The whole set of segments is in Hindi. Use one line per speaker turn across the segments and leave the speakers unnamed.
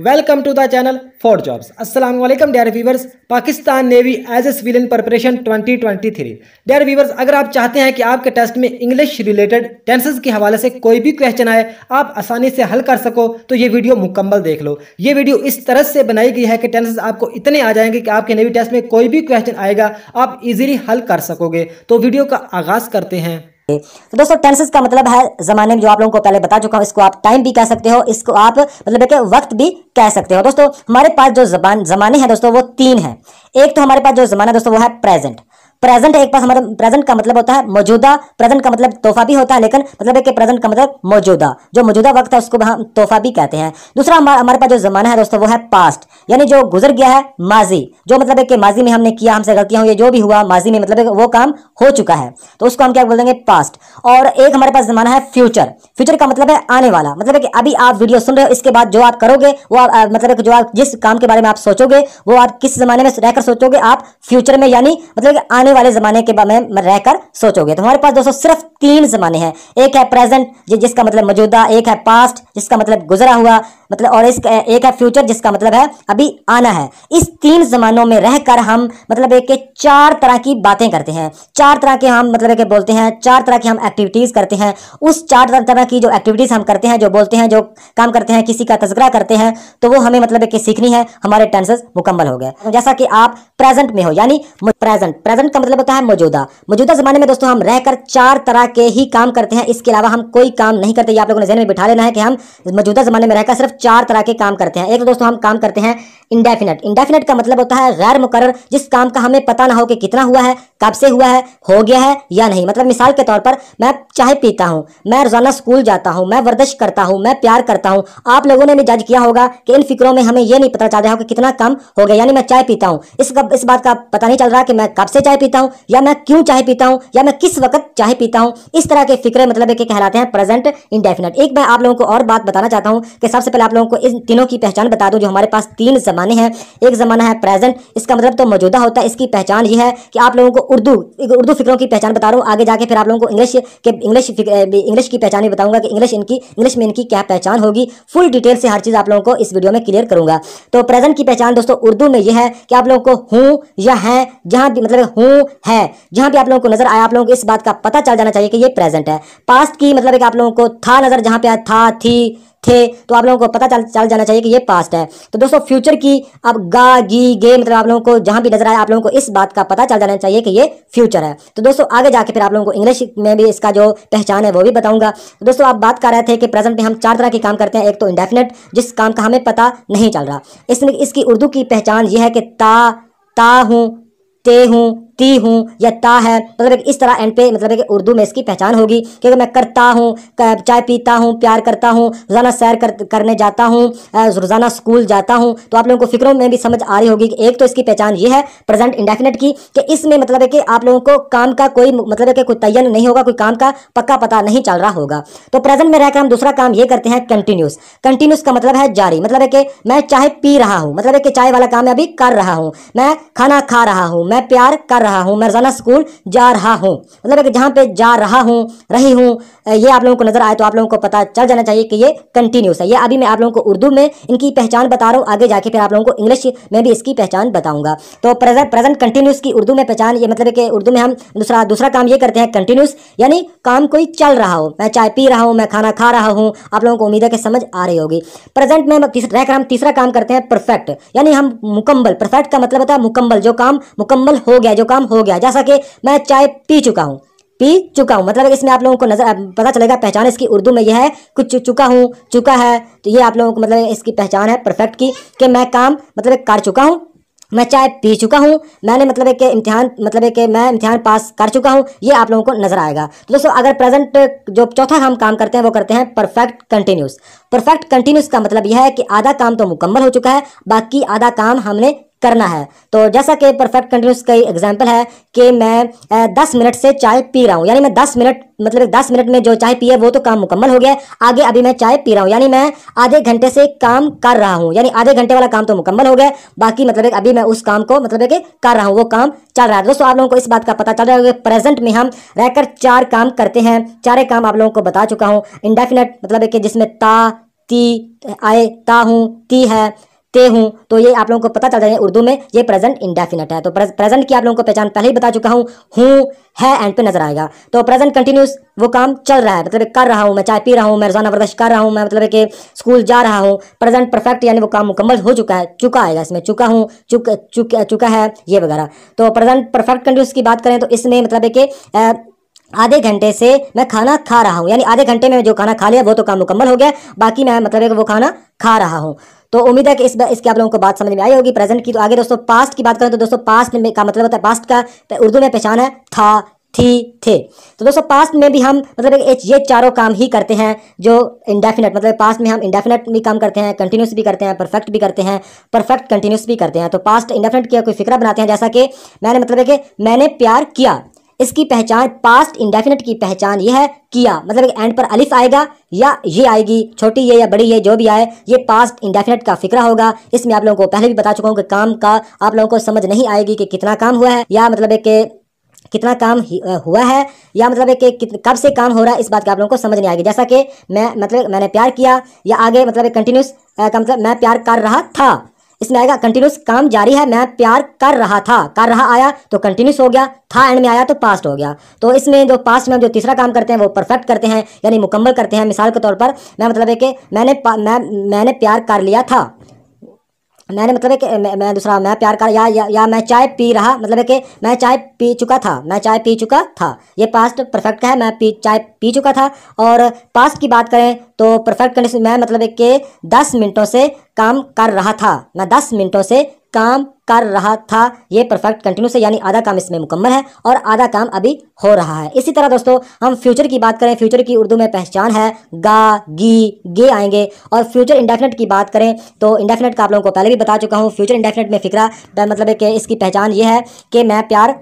welcome to the channel for jobs अस्सलाम वालेकुम dear viewers Pakistan navy as a civilian preparation 2023 dear viewers अगर आप चाहते हैं कि आपके टेस्ट में इंग्लिश रिलेटेड टेंसेस के हवाले से कोई भी क्वेश्चन आए आप आसानी से हल कर सको तो ये वीडियो मुकम्मल देख लो ये वीडियो इस तरह से बनाई गई है कि टेंसेस आपको इतने आ जाएंगे कि आपके नेवी टेस्ट में कोई भी क्वेश्चन आएगा आप इजीली हल कर सकोगे तो वीडियो का आगाज़ करते हैं सकते तो दोस्तों टेंसेस का मतलब है जमाने में जो आप लोगों को पहले बता चुका हूं इसको आप टाइम भी कह सकते हो इसको आप मतलब एक वक्त भी कह सकते हो दोस्तों हमारे पास जो जबान जमाने हैं दोस्तों वो तीन है एक तो हमारे पास जो जमाना दोस्तों वो है प्रेजेंट प्रेजेंट एक पास हमारा प्रेजेंट का मतलब होता है मौजूदा प्रेजेंट का मतलब तोहफा भी होता है लेकिन मतलब एक प्रेजेंट का मतलब मौजूदा जो मौजूदा वक्त है उसको हम तोहफा भी कहते हैं दूसरा हमारे पास जो जमाना है दोस्तों वो है पास्ट यानी जो गुजर गया है माजी जो मतलब एक माजी में हमने किया हमसे गलतियां हुई जो भी हुआ माजी में मतलब वो काम हो चुका है तो उसको हम क्या बोल देंगे पास्ट और एक हमारे पास जमाना है फ्यूचर फ्यूचर का मतलब है आने वाला मतलब कि अभी आप वीडियो सुन रहे हो इसके बाद जो आप करोगे वो आप, मतलब जो आप जिस काम के बारे में आप सोचोगे वो आप किस जमाने में रहकर सोचोगे आप फ्यूचर में यानी मतलब आने आने वाले जमाने के बारे में रहकर सोचोगे तो हमारे पास दोस्तों सिर्फ तीन जमाने हैं एक है प्रेजेंट जिसका मतलब मौजूदा एक है पास्ट जिसका मतलब गुजरा हुआ मतलब और इस एक है फ्यूचर जिसका मतलब है अभी आना है इस तीन जमानों में रहकर हम मतलब एक चार तरह की बातें करते हैं चार तरह के हम मतलब एक बोलते हैं चार तरह की हम एक्टिविटीज करते हैं उस चार तरह की जो एक्टिविटीज हम करते हैं जो बोलते हैं जो काम करते हैं किसी का तस्करा करते हैं तो वो हमें मतलब एक सीखनी है हमारे टेंसेस मुकम्मल हो गए जैसा कि आप प्रेजेंट में हो यानी प्रेजेंट प्रेजेंट का मतलब होता है मौजूदा मौजूदा जमाने में दोस्तों हम रहकर चार तरह के ही काम करते हैं इसके अलावा हम कोई काम नहीं करते ये आप लोगों ने जहन में बिठा लेना है कि हम मौजूदा जमाने में रहकर सिर्फ चार तरह के काम करते हैं एक तो दोस्तों हम काम करते हैं इंडेफिनेट इंडेफिनेट का मतलब होता है गैर मुकर जिस काम का हमें पता ना हो कि कितना हुआ है कब से हुआ है हो गया है या नहीं मतलब मिसाल के तौर पर मैं चाय पीता हूँ मैं रोजाना स्कूल जाता हूँ मैं वर्दिश करता हूँ मैं प्यार करता हूँ आप लोगों ने भी जज किया होगा कि इन फिक्रों में हमें यह नहीं पता चल रहा हो कि कितना कम हो गया यानी मैं चाय पीता हूँ इस कब इस बात का पता नहीं चल रहा कि मैं कब से चाय पीता हूँ या मैं क्यों चाय पीता हूँ या मैं किस वक्त चाय पीता हूँ इस तरह के फिक्रे मतलब कहलाते हैं प्रेजेंट इंडेफिनेट एक मैं आप लोगों को और बात बताना चाहता हूँ कि सबसे पहले आप आप लोगों को इन तीनों की पहचान बता दूं जो हमारे पास तीन ज़माने हैं एक ज़माना है प्रेजेंट इसका मतलब तो मौजूदा होता है इसकी पहचान ये है कि आप लोगों को उर्दू उर्दू फिक्रों की पहचान बता रहा हूँ आगे जाके फिर आप लोगों को इंग्लिश के इंग्लिश इंग्लिश की पहचान भी बताऊंगा कि इंग्लिश इनकी इंग्लिश में इनकी क्या पहचान होगी फुल डिटेल से हर चीज़ आप लोगों को इस वीडियो में क्लियर करूंगा तो प्रेजेंट की पहचान दोस्तों उर्दू में यह है कि आप लोगों को हूँ या है जहाँ भी मतलब हूँ है जहाँ भी आप लोगों को नजर आया आप लोगों को इस बात का पता चल जाना चाहिए कि ये प्रेजेंट है पास्ट की मतलब एक आप लोगों को था नजर जहाँ पे था थी थे तो आप लोगों को पता चल चल जाना चाहिए कि ये पास्ट है तो दोस्तों फ्यूचर की अब गा गी गे मतलब आप लोगों को जहाँ भी नजर आए आप लोगों को इस बात का पता चल जाना चाहिए कि ये फ्यूचर है तो दोस्तों आगे जाके फिर आप लोगों को इंग्लिश में भी इसका जो पहचान है वो भी बताऊंगा तो दोस्तों आप बात कर रहे थे कि प्रेजेंट में हम चार तरह के काम करते हैं एक तो इंडेफिनेट जिस काम का हमें पता नहीं चल रहा इसमें इसकी उर्दू की पहचान यह है कि ता ता हूँ ते हूँ करती हूँ या ता है मतलब इस तरह एंड पे मतलब कि उर्दू में इसकी पहचान होगी क्योंकि मैं करता हूँ चाय पीता हूँ प्यार करता हूँ रोज़ाना सैर कर, करने जाता हूँ रोज़ाना स्कूल जाता हूँ तो आप लोगों को फिक्रों में भी समझ आ रही होगी कि एक तो इसकी पहचान ये है प्रेजेंट इंडेफिनेट की कि इसमें मतलब है कि आप लोगों को काम का कोई मतलब है कि कोई तयन नहीं होगा कोई काम का पक्का पता नहीं चल रहा होगा तो प्रेजेंट में रहकर हम दूसरा काम ये करते हैं कंटिन्यूस कंटिन्यूस का मतलब है जारी मतलब है कि मैं चाय पी रहा हूँ मतलब है कि चाय वाला काम अभी कर रहा हूँ मैं खाना खा रहा हूँ मैं प्यार कर रहा रहा हूँ मैं रोज़ाना स्कूल जा रहा हूँ मतलब एक जहाँ पे जा रहा हूँ रही हूँ ये आप लोगों को नज़र आए तो आप लोगों को पता चल जाना चाहिए कि ये कंटिन्यूस है ये अभी मैं आप लोगों को उर्दू में इनकी पहचान बता रहा हूँ आगे जाके फिर आप लोगों को इंग्लिश में भी इसकी पहचान बताऊंगा तो प्रेजेंट प्रेजेंट कंटिन्यूस की उर्दू में पहचान ये मतलब कि उर्दू में हम दूसरा दूसरा काम ये करते हैं कंटिन्यूस यानी काम कोई चल रहा हो मैं चाय पी रहा हूँ मैं खाना खा रहा हूँ आप लोगों को उम्मीद है कि समझ आ रही होगी प्रेजेंट में रहकर हम तीसरा काम करते हैं परफेक्ट यानी हम मुकम्मल परफेक्ट का मतलब होता है मुकम्मल जो काम मुकम्मल हो गया जो काम कम हो गया जैसा कि मैं चाय पी चुका हूँ पी चुका हूँ मतलब इसमें आप लोगों को नजर पता चलेगा पहचान इसकी उर्दू में यह है कुछ चुका हूँ चुका है तो ये आप लोगों को मतलब इसकी पहचान है परफेक्ट की कि मैं काम मतलब कर चुका हूँ मैं चाय पी चुका हूँ मैंने मतलब एक इम्तिहान मतलब एक मैं इम्तिहान पास कर चुका हूँ ये आप लोगों को नजर आएगा तो दोस्तों अगर प्रेजेंट जो चौथा हम काम करते हैं वो करते हैं परफेक्ट कंटिन्यूस परफेक्ट कंटिन्यूस का मतलब यह है कि आधा काम तो मुकम्मल हो चुका है बाकी आधा काम हमने करना है तो जैसा कि परफेक्ट कंटिन्यूस का एग्जाम्पल है कि मैं दस मिनट से चाय पी रहा हूँ यानी मैं दस मिनट मतलब दस मिनट में जो चाय पी है वो तो काम मुकम्मल हो गया आगे अभी मैं चाय पी रहा हूँ यानी मैं आधे घंटे से काम कर रहा हूँ यानी आधे घंटे वाला काम तो मुकम्मल हो गया बाकी मतलब अभी मैं उस काम को मतलब कि कर रहा हूँ वो काम चल रहा है दोस्तों आप लोगों को इस बात का पता चल रहा है प्रेजेंट में हम रहकर चार काम करते हैं चारे काम आप लोगों को बता चुका हूँ इंडेफिनेट मतलब कि जिसमें ता ती आए ता हूँ ती है ते हूँ तो ये आप लोगों को पता चल जाए उर्दू में ये प्रेजेंट इंडेफिनेट है तो प्रेजेंट की आप लोगों को पहचान पहले ही बता चुका हूँ हूँ है एंड पे नजर आएगा तो प्रेजेंट कंटिन्यूस वो काम चल रहा है मतलब कर रहा हूँ मैं चाय पी रहा हूँ मैं रोजाना बर्दाश्त कर रहा हूँ मैं मतलब कि स्कूल जा रहा हूँ प्रेजेंट परफेक्ट यानी वो काम मुकम्मल हो चुका है चुका आएगा इसमें चुका हूँ चुक चुक चुका है ये वगैरह तो प्रेजेंट परफेक्ट कंटिन्यूस की बात करें तो इसमें मतलब कि आधे घंटे से मैं खाना खा रहा हूँ यानी आधे घंटे में जो खाना खा लिया वो तो काम मुकम्मल हो गया बाकी मैं मतलब वो खाना खा रहा हूँ तो उम्मीद है कि इस इसकी आप लोगों को बात समझ में आई होगी प्रेजेंट की तो आगे दोस्तों पास्ट की बात करें तो दोस्तों पास्ट में का मतलब होता है पास्ट का तो उर्दू में पहचान है था थी थे तो दोस्तों पास्ट में भी हम मतलब ये चारों काम ही करते हैं जो इंडेफिनेट मतलब पास्ट में हम इंडेफिनेट भी काम करते हैं कंटिन्यूस भी करते हैं परफेक्ट भी करते हैं परफेक्ट कंटिन्यूस भी करते हैं तो पास्ट इंडेफिनेट किया कोई फिक्रा बनाते हैं जैसा कि मैंने मतलब है कि मैंने प्यार किया इसकी पहचान पास्ट इंडेफिनेट की पहचान यह है किया मतलब एंड पर अलिफ आएगा या ये आएगी छोटी ये या बड़ी ये जो भी आए ये पास्ट इंडेफिनेट का फिक्रा होगा इसमें आप लोगों को पहले भी बता चुका हूँ कि काम का आप लोगों को समझ नहीं आएगी कि कितना काम हुआ है या मतलब के कितना काम हुआ है या मतलब है कि कब से काम हो रहा है इस बात का आप लोगों को समझ नहीं आएगी जैसा कि मैं मतलब मैंने प्यार किया या आगे मतलब कंटिन्यूस का मतलब मैं प्यार कर रहा था इसमें आएगा कंटिन्यूस काम जारी है मैं प्यार कर रहा था कर रहा आया तो कंटिन्यूस हो गया था एंड में आया तो पास्ट हो गया तो इसमें जो पास्ट में हम जो तीसरा काम करते हैं वो परफेक्ट करते हैं यानी मुकम्मल करते हैं मिसाल के तौर पर मैं मतलब है कि मैंने मैं मैंने प्यार कर लिया था मैंने मतलब कि मैं दूसरा मैं प्यार कर या, या या मैं चाय पी रहा मतलब कि मैं चाय पी चुका था मैं चाय पी चुका था ये पास्ट परफेक्ट है मैं पी चाय पी चुका था और पास्ट की बात करें तो परफेक्ट कंडीशन मैं मतलब कि दस मिनटों से काम कर रहा था मैं दस मिनटों से काम कर रहा था ये परफेक्ट कंटिन्यूस है यानी आधा काम इसमें मुकम्मल है और आधा काम अभी हो रहा है इसी तरह दोस्तों हम फ्यूचर की बात करें फ्यूचर की उर्दू में पहचान है गा गी गे आएंगे और फ्यूचर इंडेफिनेट की बात करें तो इंडेफिनेट का आप लोगों को पहले भी बता चुका हूँ फ्यूचर इंडेफिनेट में फिक्रा मतलब कि इसकी पहचान ये है कि मैं प्यार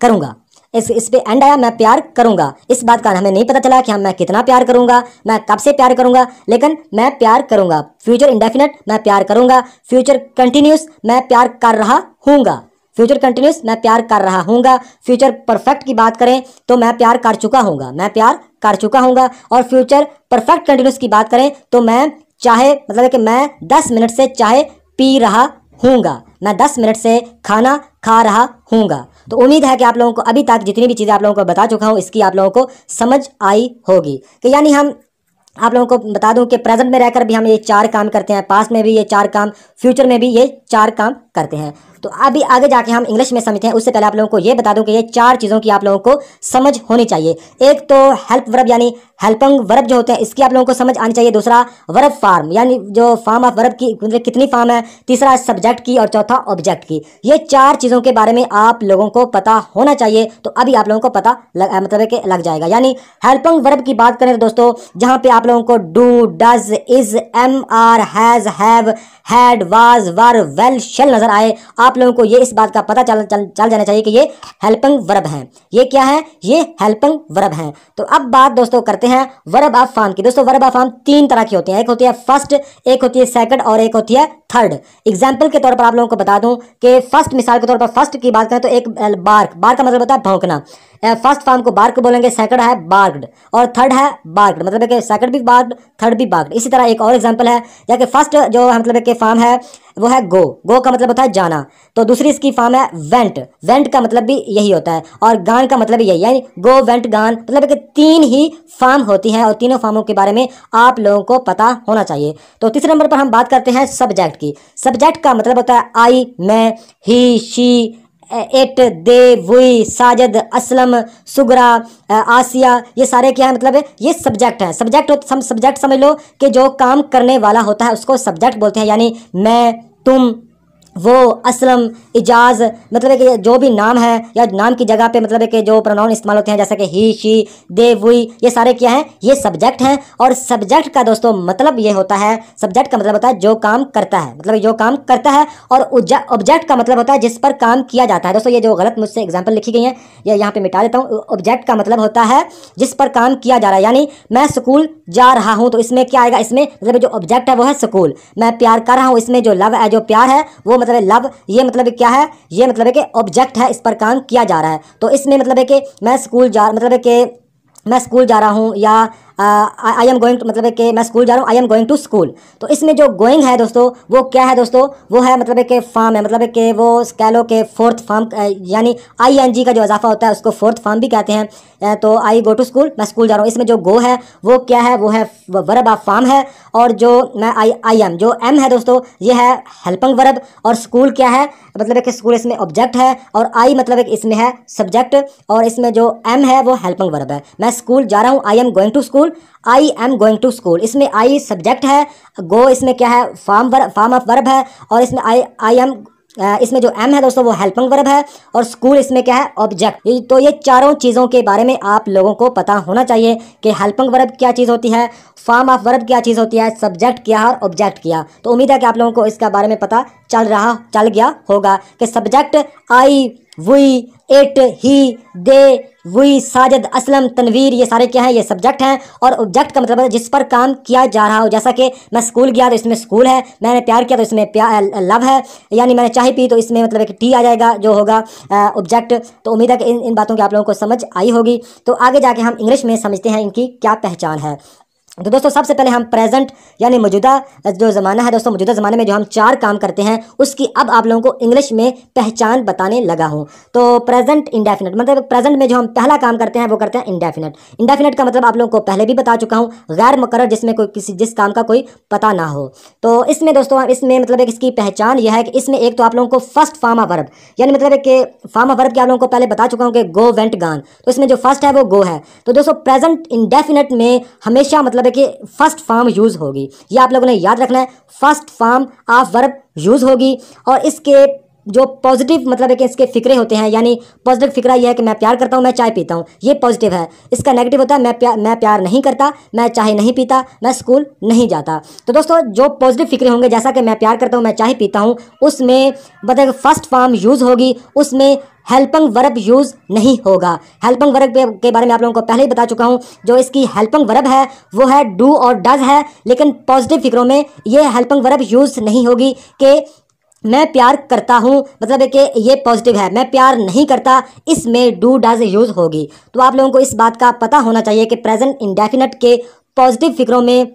करूँगा इस इस पे एंड आया मैं प्यार करूंगा इस बात का हमें नहीं पता चला कि हम हाँ, मैं कितना प्यार करूंगा मैं कब से प्यार करूंगा लेकिन मैं प्यार करूंगा फ्यूचर इंडेफिनेट मैं प्यार करूंगा फ्यूचर कंटिन्यूस मैं प्यार कर रहा हूंगा फ्यूचर कंटिन्यूस मैं प्यार कर रहा हूंगा फ्यूचर परफेक्ट की बात करें तो मैं प्यार कर चुका हूंगा मैं प्यार कर चुका हूंगा और फ्यूचर परफेक्ट कंटिन्यूस की बात करें तो मैं चाहे मतलब कि मैं दस मिनट से चाहे पी रहा हूंगा मैं दस मिनट से खाना खा रहा हूँगा तो उम्मीद है कि आप लोगों को अभी तक जितनी भी चीज़ें आप लोगों को बता चुका हूँ इसकी आप लोगों को समझ आई होगी कि यानी हम आप लोगों को बता दूं कि प्रेजेंट में रहकर भी हम ये चार काम करते हैं पास्ट में भी ये चार काम फ्यूचर में भी ये चार काम करते हैं तो अभी आगे जाके हम इंग्लिश में समझते हैं उससे पहले आप लोगों को ये बता दूं कि ये चार चीज़ों की आप लोगों को समझ होनी चाहिए एक तो हेल्प वर्ब यानी हेल्पिंग वर्ब जो होते हैं इसकी आप लोगों को समझ आनी चाहिए दूसरा वर्ब फार्म यानी जो फार्म ऑफ वर्ब की मतलब कितनी फार्म है तीसरा सब्जेक्ट की और चौथा ऑब्जेक्ट की ये चार चीज़ों के बारे में आप लोगों को पता होना चाहिए तो अभी आप लोगों को पता लग, मतलब के लग जाएगा यानी हेल्पिंग वर्ब की बात करें तो दोस्तों जहां पे आप लोगों को do does is am are has have had was were will shall नज़र आए आप लोगों को ये इस बात का पता चल चल, जाना चाहिए कि ये हेल्पिंग वर्ब हैं ये क्या है ये हेल्पिंग वर्ब हैं तो अब बात दोस्तों करते हैं वर्ब ऑफ फॉर्म की दोस्तों वर्ब ऑफ फॉर्म तीन तरह की होती हैं एक होती है फर्स्ट एक होती है सेकंड और एक होती है थर्ड एग्जाम्पल के तौर पर आप लोगों को बता दूं कि फर्स्ट मिसाल के तौर पर फर्स्ट की बात करें तो एक बार्क बार्क का मतलब होता है भौंकना फर्स्ट फॉर्म को बार्क बोलेंगे सेकंड है बार्कड और थर्ड है बार्कड मतलब कि सेकंड भी बार्ग थर्ड भी बार्ग इसी तरह एक और एग्जाम्पल है या कि फर्स्ट जो मतलब कि फॉर्म है वो है गो गो का मतलब होता है जाना तो दूसरी इसकी फॉर्म है वेंट वेंट का मतलब भी यही होता है और गान का मतलब यही यानी गो वेंट गान मतलब कि तीन ही फॉर्म होती हैं और तीनों फॉर्मों के बारे में आप लोगों को पता होना चाहिए तो तीसरे नंबर पर हम बात करते हैं सब्जेक्ट की सब्जेक्ट का मतलब होता है आई मैं he she it they we Sajid Aslam Sughra Asiya ये सारे क्या है मतलब है ये सब्जेक्ट है सब्जेक्ट हो सब्जेक्ट समझ लो कि जो काम करने वाला होता है उसको सब्जेक्ट बोलते हैं यानी मैं तुम वो असलम इजाज़ मतलब कि जो भी नाम है या नाम की जगह पे मतलब कि जो प्रोनाउन इस्तेमाल होते हैं जैसे कि ही शी दे वुई ये सारे क्या हैं ये सब्जेक्ट हैं और सब्जेक्ट का दोस्तों मतलब ये होता है सब्जेक्ट का मतलब होता है जो काम करता है मतलब जो काम करता है और ऑब्जेक्ट का मतलब होता है जिस पर काम किया जाता है दोस्तों ये जो गलत मुझसे एग्जाम्पल लिखी गई हैं ये यहाँ पर मिटा देता हूँ ऑब्जेक्ट का मतलब होता है जिस पर काम किया जा रहा है यानी मैं स्कूल जा रहा हूँ तो इसमें क्या आएगा इसमें मतलब जो ऑब्जेक्ट है वो है स्कूल मैं प्यार कर रहा हूँ इसमें जो लव है जो प्यार है वो मतलब लव ये मतलब क्या है ये मतलब है कि ऑब्जेक्ट है इस पर काम किया जा रहा है तो इसमें मतलब है कि मैं स्कूल जा मतलब है कि मैं स्कूल जा रहा हूँ या आई एम गोइंग मतलब कि मैं स्कूल जा रहा हूँ I am going to school तो इसमें जो गोइंग है दोस्तों वो क्या है दोस्तों वो है मतलब कि फॉर्म है मतलब कि वो कह लो के फोर्थ फॉर्म यानी आई एन जी का जो इजाफा होता है उसको फोर्थ फॉर्म भी कहते हैं तो आई गो टू स्कूल मैं स्कूल जा रहा हूँ इसमें जो गो है वो क्या है वो है वर्ब ऑफ फॉर्म है और जो मैं आई आई एम जो एम है दोस्तों ये है हेल्पिंग वर्ब और स्कूल क्या है मतलब कि स्कूल इसमें ऑब्जेक्ट है और आई मतलब इसमें है सब्जेक्ट और इसमें जो एम है वो हेल्पंग वर्ब है मैं स्कूल जा रहा हूँ I am going to school I am going to school इसमें आई सब्जेक्ट है गो इसमें क्या है form verb form of verb है और इसमें आई आई एम इसमें जो एम है दोस्तों वो हेल्पिंग वर्ब है और स्कूल इसमें क्या है ऑब्जेक्ट तो ये चारों चीज़ों के बारे में आप लोगों को पता होना चाहिए कि हेल्पिंग वर्ब क्या चीज़ होती है फॉर्म ऑफ वर्ब क्या चीज़ होती है सब्जेक्ट क्या है और ऑब्जेक्ट क्या तो उम्मीद है कि आप लोगों को इसके बारे में पता चल रहा चल गया होगा कि subject I we it he they we Sajid Aslam Tanveer ये सारे क्या हैं ये सब्जेक्ट हैं और ऑब्जेक्ट का मतलब है जिस पर काम किया जा रहा हो जैसा कि मैं स्कूल गया तो इसमें स्कूल है मैंने प्यार किया तो इसमें प्यार लव है यानी मैंने चाय पी तो इसमें मतलब एक टी आ जाएगा जो होगा ऑब्जेक्ट तो उम्मीद है कि इन इन बातों की आप लोगों को समझ आई होगी तो आगे जाके हम इंग्लिश में समझते हैं इनकी क्या पहचान है तो दोस्तों सबसे पहले हम प्रेजेंट यानी मौजूदा जो ज़माना है दोस्तों मौजूदा ज़माने में जो हम चार काम करते हैं उसकी अब आप लोगों को इंग्लिश में पहचान बताने लगा हूँ तो प्रेजेंट इंडेफिनेट मतलब प्रेजेंट में जो हम पहला काम करते हैं वो करते हैं इंडेफिनेट इंडेफिनेट का मतलब आप लोगों को पहले भी बता चुका हूँ गैर मुकर जिसमें कोई किसी जिस काम का कोई पता ना हो तो इसमें दोस्तों इसमें मतलब एक इसकी पहचान यह है कि इसमें एक तो आप लोगों को फर्स्ट फार्मा वर्ब यानी मतलब कि फार्मा वर्ब की आप लोगों को पहले बता चुका हूँ कि गो वेंट गान तो इसमें जो फर्स्ट है वो गो है तो दोस्तों प्रेजेंट इंडेफिनेट में हमेशा मतलब देखिए फर्स्ट फॉर्म यूज़ होगी ये आप लोगों ने याद रखना है first form of verb use होगी और इसके जो पॉजिटिव मतलब है कि इसके फिक्रे होते हैं यानी पॉजिटिव फिक्रा यह है कि मैं प्यार करता हूँ मैं चाय पीता हूँ ये पॉजिटिव है इसका नेगेटिव होता है मैं प्यार मैं प्यार नहीं करता मैं चाय नहीं पीता मैं स्कूल नहीं जाता तो दोस्तों जो पॉजिटिव फिक्रे होंगे जैसा कि मैं प्यार करता हूँ मैं चाय पीता हूँ उसमें मतलब फर्स्ट फॉर्म यूज़ होगी उसमें हेल्पंग वर्ब यूज़ नहीं होगा हेल्पंग वर्ब के बारे में आप लोगों को पहले ही बता चुका हूँ जो इसकी हेल्पंग वर्ब है वो है डू और डज है लेकिन पॉजिटिव फिक्रों में ये हेल्पंग वर्ब यूज़ नहीं होगी कि मैं प्यार करता हूँ मतलब कि ये पॉजिटिव है मैं प्यार नहीं करता इसमें डू डज यूज़ होगी तो आप लोगों को इस बात का पता होना चाहिए कि प्रेजेंट इंडेफिनेट के पॉजिटिव फिक्रों में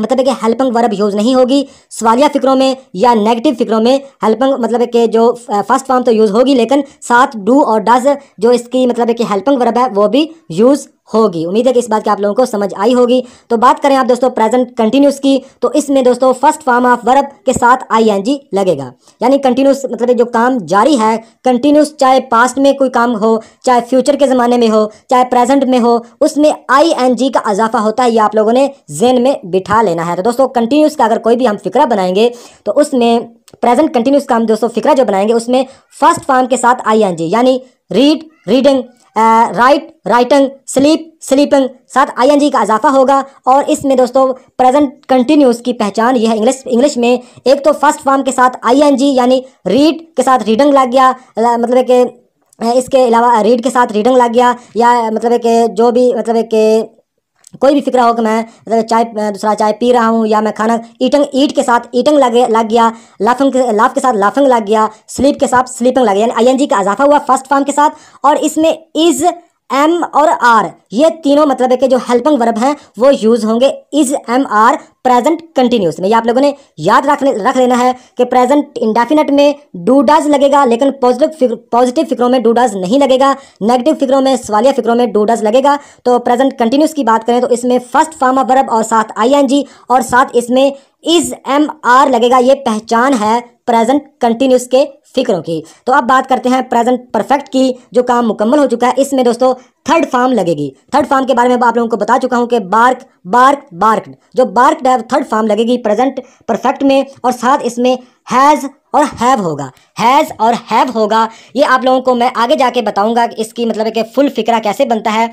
मतलब कि हेल्पिंग वर्ब यूज़ नहीं होगी सवालिया फिक्रों में या नेगेटिव फिक्रों में हेल्पिंग मतलब कि जो फर्स्ट फॉर्म तो यूज़ होगी लेकिन साथ डू और डज जो इसकी मतलब कि हेल्पिंग वर्ब है वो भी यूज़ होगी उम्मीद है कि इस बात की आप लोगों को समझ आई होगी तो बात करें आप दोस्तों प्रेजेंट कंटिन्यूस की तो इसमें दोस्तों फर्स्ट फॉर्म ऑफ वर्ब के साथ आई लगेगा यानी कंटिन्यूस मतलब जो काम जारी है कंटिन्यूस चाहे पास्ट में कोई काम हो चाहे फ्यूचर के ज़माने में हो चाहे प्रेजेंट में हो उसमें आई का अजाफा होता है ये आप लोगों ने जेन में बिठा लेना है तो दोस्तों कंटिन्यूस का अगर कोई भी हम फिक्रा बनाएंगे तो उसमें प्रेजेंट कंटिन्यूस का हम दोस्तों फिक्रा जो बनाएंगे उसमें फर्स्ट फॉर्म के साथ आई यानी read reading write writing sleep sleeping साथ आईएनजी का इजाफा होगा और इसमें दोस्तों प्रेजेंट कंटिन्यूस की पहचान यह इंग्लिश इंग्लिश में एक तो फर्स्ट फॉर्म के साथ आईएनजी यानी रीड के साथ रीडंग लग गया मतलब कि इसके अलावा रीड के साथ रीडंग लग गया या मतलब कि जो भी मतलब कि कोई भी फिक्रा हो कि मैं चाय दूसरा चाय पी रहा हूँ या मैं खाना ईटंग ईट के साथ ईटंग लगे लग गया लाफिंग लाफ के साथ लाफिंग लग गया स्लीप के साथ स्लीपिंग लग गया यानी आई का इजाफा हुआ फर्स्ट फॉर्म के साथ और इसमें इज़ एम और आर ये तीनों मतलब है कि जो हेल्पिंग वर्ब हैं वो यूज होंगे is am are present continuous में ये आप लोगों ने याद रखने रख लेना है कि प्रेजेंट इंडेफिनेट में डू डज लगेगा लेकिन पॉजिटिव फिक्र, पॉजिटिव फिक्रों में डू डज नहीं लगेगा नेगेटिव फिक्रों में सवालिया फिक्रों में डू डज लगेगा तो प्रेजेंट कंटिन्यूस की बात करें तो इसमें फर्स्ट फॉर्म ऑफ वर्ब और साथ आई और साथ इसमें इज एम आर लगेगा ये पहचान है प्रेजेंट कंटिन्यूस के फिक्रों की तो अब बात करते हैं प्रेजेंट परफेक्ट की जो काम मुकम्मल हो चुका है इसमें दोस्तों थर्ड फॉर्म लगेगी थर्ड फॉर्म के बारे में आप लोगों को बता चुका हूं कि बार्क बार्क बार्कड जो बार्कड है थर्ड फॉर्म लगेगी प्रेजेंट परफेक्ट में और साथ इसमें हैज़ और हैव होगा हैज़ और हैव होगा ये आप लोगों को मैं आगे जाके बताऊंगा कि इसकी मतलब कि फुल फिक्रा कैसे बनता है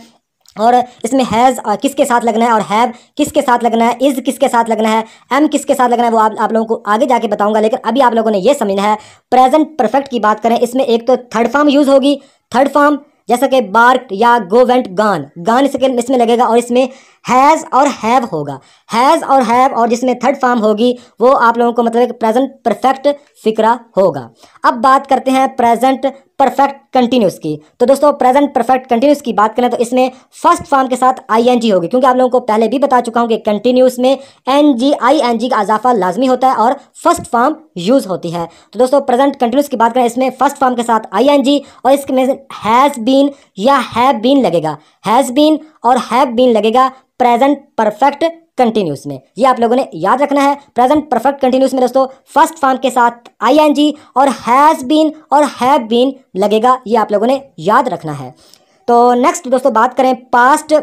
और इसमें हैज़ किसके साथ लगना है और हैव किसके साथ लगना है इज़ किसके साथ लगना है एम किसके साथ लगना है वो आप आप लोगों को आगे जाके बताऊंगा लेकिन अभी आप लोगों ने ये समझना है प्रेजेंट परफेक्ट की बात करें इसमें एक तो थर्ड फॉर्म यूज़ होगी थर्ड फॉर्म जैसा कि बार्क या गोवेंट गान गान इसके इसमें लगेगा और इसमें हैज़ और हैव होगा हैज़ और हैव और जिसमें थर्ड फॉर्म होगी वो आप लोगों को मतलब प्रेजेंट परफेक्ट फिक्रा होगा अब बात करते हैं प्रेजेंट परफेक्ट कंटिन्यूस की तो दोस्तों प्रेजेंट परफेक्ट कंटिन्यूस की बात करें तो इसमें फर्स्ट फॉर्म के साथ आईएनजी होगी क्योंकि आप लोगों को पहले भी बता चुका हूं कि कंटिन्यूस में एनजी आईएनजी का अजाफा लाजमी होता है और फर्स्ट फॉर्म यूज होती है तो दोस्तों प्रेजेंट कंटिन्यूस की बात करें इसमें फर्स्ट फॉर्म के साथ जी और इसमें हैज़ बीन या हैव बीन लगेगा हैज़ बीन और हैव बीन लगेगा प्रेजेंट परफेक्ट कंटिन्यूस में ये आप लोगों ने याद रखना है प्रेजेंट परफेक्ट कंटिन्यूस में दोस्तों फर्स्ट फॉर्म के साथ आईएनजी और हैज़ बीन और हैव बीन लगेगा ये आप लोगों ने याद रखना है तो नेक्स्ट दोस्तों बात करें पास्ट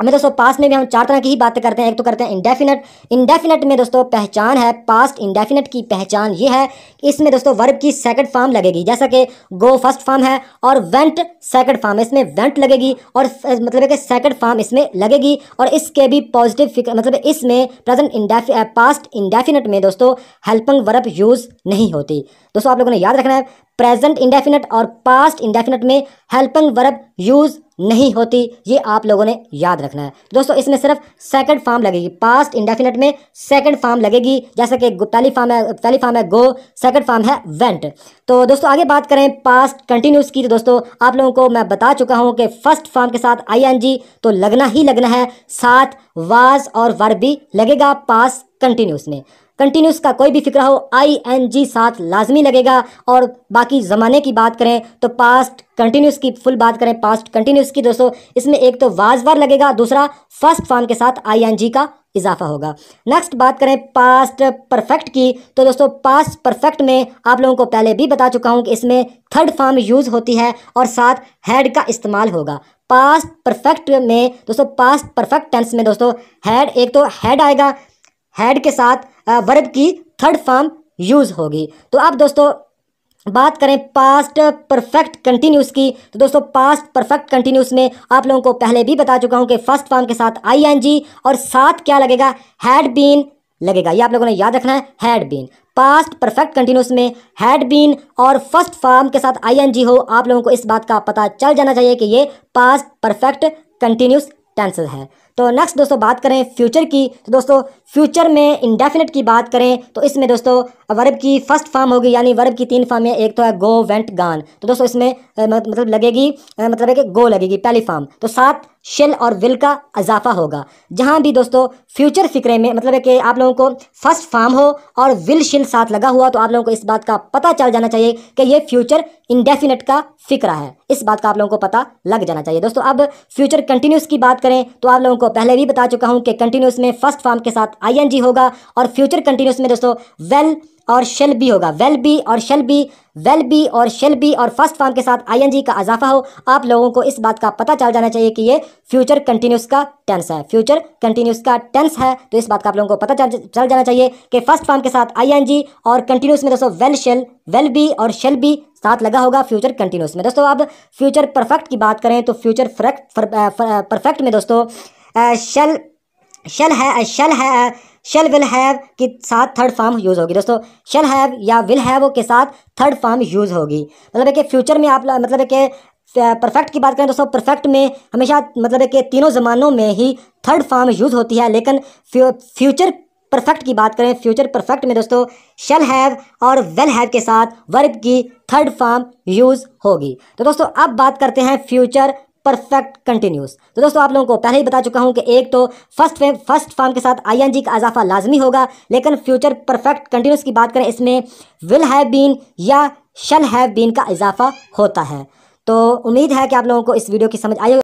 हमें दोस्तों पास्ट में भी हम चार तरह की ही बात करते हैं एक तो करते हैं इंडेफिनेट इंडेफिनेट में दोस्तों पहचान है पास्ट इंडेफिनेट की पहचान ये है इसमें दोस्तों वर्ब की सेकंड फॉर्म लगेगी जैसा कि गो फर्स्ट फॉर्म है और वेंट सेकंड फॉर्म इसमें वेंट लगेगी और मतलब कि सेकंड फॉर्म इसमें लगेगी और इसके भी पॉजिटिव मतलब इसमें प्रेजेंट इंडेफि पास्ट इंडेफिनेट में दोस्तों हेल्पंग वर्ब यूज़ नहीं होती दोस्तों आप लोगों ने याद रखना है प्रेजेंट इंडेफिनेट और पास्ट इंडेफिनेट में हेल्पंग वर्ब यूज़ नहीं होती ये आप लोगों ने याद रखना है दोस्तों इसमें सिर्फ सेकंड फॉर्म लगेगी पास्ट इंडेफिनेट में सेकंड फॉर्म लगेगी जैसे कि गुप्ताली फॉर्म है गुप्ताली फॉर्म है गो सेकंड फॉर्म है वेंट तो दोस्तों आगे बात करें पास्ट कंटिन्यूस की तो दोस्तों आप लोगों को मैं बता चुका हूँ कि फर्स्ट फॉर्म के साथ आई तो लगना ही लगना है साथ वाज और वर भी लगेगा पास कंटिन्यूस में कंटिन्यूस का कोई भी फिक्र हो आई एन जी साथ लाजमी लगेगा और बाकी ज़माने की बात करें तो पास्ट कंटिन्यूस की फुल बात करें पास्ट कंटिन्यूस की दोस्तों इसमें एक तो वाजवार लगेगा दूसरा फर्स्ट फॉर्म के साथ आई एन जी का इजाफा होगा नेक्स्ट बात करें पास्ट परफेक्ट की तो दोस्तों पास्ट परफेक्ट में आप लोगों को पहले भी बता चुका हूं कि इसमें थर्ड फॉर्म यूज़ होती है और साथ हेड का इस्तेमाल होगा पास्ट परफेक्ट में दोस्तों पास्ट परफेक्ट टेंस में दोस्तों हेड एक तो हेड आएगा हैड के साथ वर्ब की थर्ड फॉर्म यूज होगी तो अब दोस्तों बात करें पास्ट परफेक्ट कंटिन्यूस की तो दोस्तों पास्ट परफेक्ट कंटिन्यूस में आप लोगों को पहले भी बता चुका हूं कि फर्स्ट फॉर्म के साथ आईएनजी और साथ क्या लगेगा हैड बीन लगेगा ये आप लोगों ने याद रखना है had been past perfect continuous में हैड बीन और फर्स्ट फॉर्म के साथ आईएनजी हो आप लोगों को इस बात का पता चल जाना चाहिए कि ये पास्ट परफेक्ट कंटिन्यूस टेंसेज है तो नेक्स्ट दोस्तों बात करें फ्यूचर की तो दोस्तों फ्यूचर में इंडेफिनेट की बात करें तो इसमें दोस्तों वर्ब की फर्स्ट फॉर्म होगी यानी वर्ब की तीन फॉर्म है एक तो है गो वेंट गान तो दोस्तों इसमें मतलब लगेगी मतलब है कि गो लगेगी पहली फॉर्म तो सात शेल और विल का अजाफा होगा जहां भी दोस्तों फ्यूचर फिक्रे में मतलब है कि आप लोगों को फर्स्ट फार्म हो और विल शिल साथ लगा हुआ तो आप लोगों को इस बात का पता चल जाना चाहिए कि ये फ्यूचर इंडेफिनेट का फिक्रा है इस बात का आप लोगों को पता लग जाना चाहिए दोस्तों अब फ्यूचर कंटिन्यूस की बात करें तो आप लोगों को पहले भी बता चुका हूँ कि कंटिन्यूस में फर्स्ट फार्म के साथ आई होगा और फ्यूचर कंटिन्यूस में दोस्तों वेल और शेल बी होगा वेल बी और शेल बी वेल बी और शेल बी और फर्स्ट फॉर्म के साथ आईएनजी का अजाफा हो आप लोगों को इस बात का पता चल जाना चाहिए कि ये फ्यूचर कंटिन्यूस का टेंस है फ्यूचर कंटिन्यूस का टेंस है तो इस बात का आप लोगों को पता चल, जाना चाहिए कि फर्स्ट फॉर्म के साथ आईएनजी और कंटिन्यूस में दोस्तों वेल शेल वेल बी और शेल बी साथ लगा होगा फ्यूचर कंटिन्यूस में दोस्तों अब फ्यूचर परफेक्ट की बात करें तो फ्यूचर परफेक्ट में दोस्तों शेल शेल है शेल है शेल विल हैव के साथ थर्ड फॉर्म यूज़ होगी दोस्तों शेल हैव या विल हैव के साथ थर्ड फॉर्म यूज़ होगी मतलब है कि फ्यूचर में आप मतलब है कि परफेक्ट की बात करें दोस्तों परफेक्ट में हमेशा मतलब है कि तीनों ज़मानों में ही थर्ड फॉर्म यूज़ होती है लेकिन फ्यूचर परफेक्ट की बात करें फ्यूचर परफेक्ट में दोस्तों शेल हैव और वेल हैव के साथ वर्ब की थर्ड फॉर्म यूज़ होगी तो दोस्तों अब बात करते हैं फ्यूचर परफेक्ट कंटिन्यूस तो दोस्तों आप लोगों को पहले ही बता चुका हूं कि एक तो फर्स्ट फेम फर्स्ट फॉर्म के साथ आई का अजाफा लाजमी होगा लेकिन फ्यूचर परफेक्ट कंटिन्यूस की बात करें इसमें विल हैव बीन या शल हैव बीन का इजाफा होता है तो उम्मीद है कि आप लोगों को इस वीडियो की समझ आई